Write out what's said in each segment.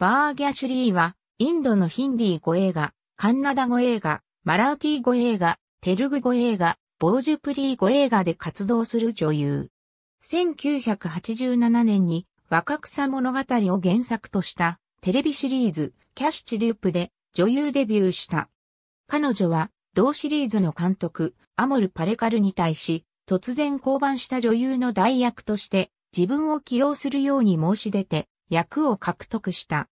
バーギャシュリーは、インドのヒンディー語映画、カンナダ語映画、マラーティー語映画、テルグ語映画、ボージュプリー語映画で活動する女優。1987年に若草物語を原作としたテレビシリーズキャッシデループで女優デビューした。彼女は同シリーズの監督アモル・パレカルに対し突然降板した女優の代役として自分を起用するように申し出て役を獲得した。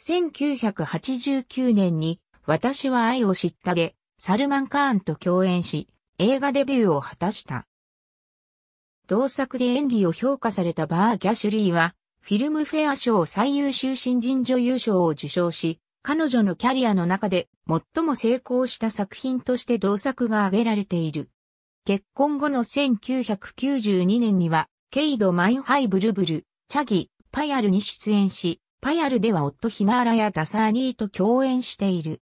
1989年に私は愛を知ったでサルマン・カーンと共演し映画デビューを果たした。同作で演技を評価されたバー・ギャシュリーはフィルムフェア賞最優秀新人女優賞を受賞し、彼女のキャリアの中で最も成功した作品として同作が挙げられている。結婚後の1992年には、ケイド・マインハイ・ブルブル、チャギ、パヤルに出演し、パヤルでは夫ヒマーラやダサーニーと共演している。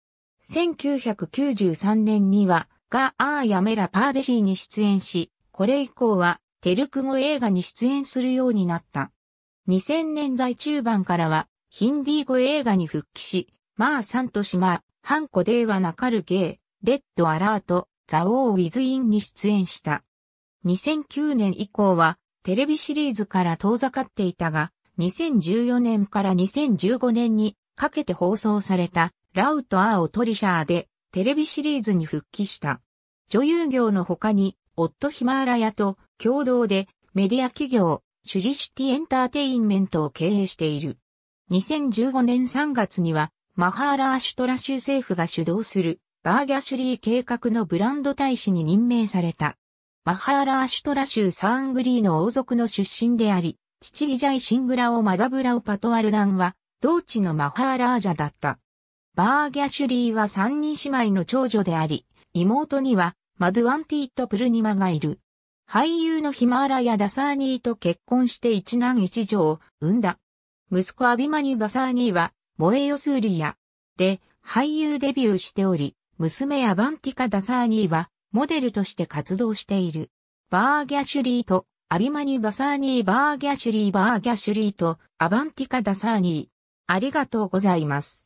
1993年には、ガアーやメラパーデシーに出演し、これ以降は、テルク語映画に出演するようになった。2000年代中盤からは、ヒンディー語映画に復帰し、マーサントシマー、ハンコデーはなかるゲー、レッドアラート、ザ・オー・ウィズ・インに出演した。2009年以降は、テレビシリーズから遠ざかっていたが、2014年から2015年にかけて放送されたラウとアーオ・トリシャーでテレビシリーズに復帰した。女優業の他に夫ヒマーラヤと共同でメディア企業シュリシティエンターテインメントを経営している。2015年3月にはマハーラーシュトラ州政府が主導するバーギャシュリー計画のブランド大使に任命された。マハーラーシュトラ州サーングリーの王族の出身であり、父ビジャイ・シングラオ・マダブラオ・パトワルダンは、同地のマハーラージャだった。バーギャシュリーは三人姉妹の長女であり、妹には、マドゥアンティット・プルニマがいる。俳優のヒマーラやダサーニーと結婚して一男一女を産んだ。息子アビマニ・ダサーニーは、モエヨスーリアで俳優デビューしており、娘アバンティカ・ダサーニーは、モデルとして活動している。バーギャシュリーとアビマニ・ダサーニー・バーギャシュリー・バーギャシュリーと、アバンティカ・ダサーニー。ありがとうございます。